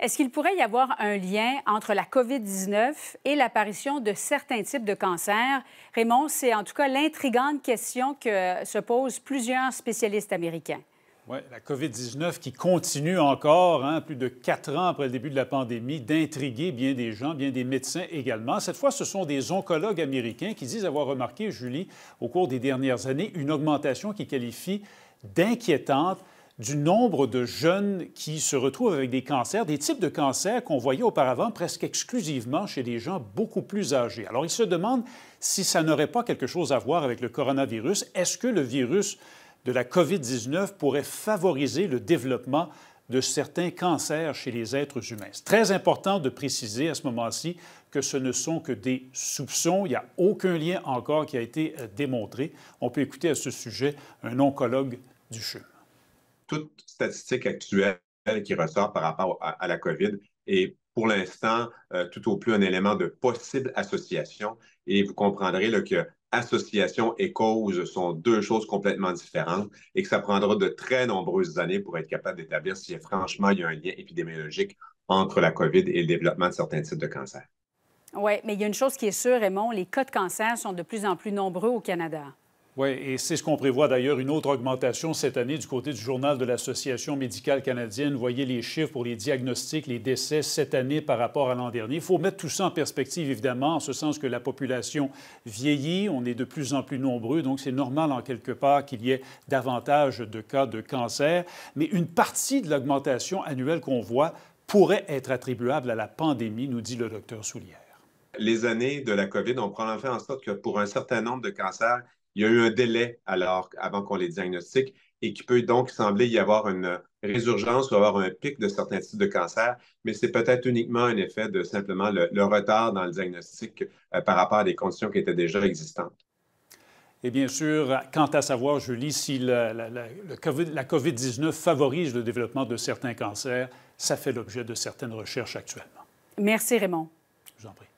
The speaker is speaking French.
Est-ce qu'il pourrait y avoir un lien entre la COVID-19 et l'apparition de certains types de cancers? Raymond, c'est en tout cas l'intrigante question que se posent plusieurs spécialistes américains. Oui, la COVID-19 qui continue encore, hein, plus de quatre ans après le début de la pandémie, d'intriguer bien des gens, bien des médecins également. Cette fois, ce sont des oncologues américains qui disent avoir remarqué, Julie, au cours des dernières années, une augmentation qui qualifie d'inquiétante du nombre de jeunes qui se retrouvent avec des cancers, des types de cancers qu'on voyait auparavant presque exclusivement chez des gens beaucoup plus âgés. Alors, ils se demandent si ça n'aurait pas quelque chose à voir avec le coronavirus. Est-ce que le virus de la COVID-19 pourrait favoriser le développement de certains cancers chez les êtres humains. C'est très important de préciser à ce moment-ci que ce ne sont que des soupçons. Il n'y a aucun lien encore qui a été euh, démontré. On peut écouter à ce sujet un oncologue du CHUM toute statistique actuelle qui ressort par rapport à, la COVID est pour l'instant euh, tout au plus un élément de possible association. Et vous comprendrez le que association et cause sont deux choses complètement différentes et que ça prendra de très nombreuses années pour être capable d'établir si franchement il y a un lien épidémiologique entre la COVID et le développement de certains types de cancers. Oui, mais il y a une chose qui est sûre, Raymond, les cas de cancer sont de plus en plus nombreux au Canada. Oui, et c'est ce qu'on prévoit d'ailleurs, une autre augmentation cette année du côté du journal de l'Association médicale canadienne. voyez les chiffres pour les diagnostics, les décès cette année par rapport à l'an dernier. Il faut mettre tout ça en perspective, évidemment, en ce sens que la population vieillit, on est de plus en plus nombreux, donc c'est normal en quelque part qu'il y ait davantage de cas de cancer. Mais une partie de l'augmentation annuelle qu'on voit pourrait être attribuable à la pandémie, nous dit le docteur Soulière. Les années de la COVID ont en fait en sorte que pour un certain nombre de cancers, il y a eu un délai alors, avant qu'on les diagnostique et qui peut donc sembler y avoir une résurgence ou avoir un pic de certains types de cancers, mais c'est peut-être uniquement un effet de simplement le, retard dans le diagnostic euh, par rapport à des conditions qui étaient déjà existantes. Et bien sûr, quant à savoir, Julie, si la, la COVID-19 favorise le développement de certains cancers, ça fait l'objet de certaines recherches actuellement. Merci, Raymond. Je vous en prie.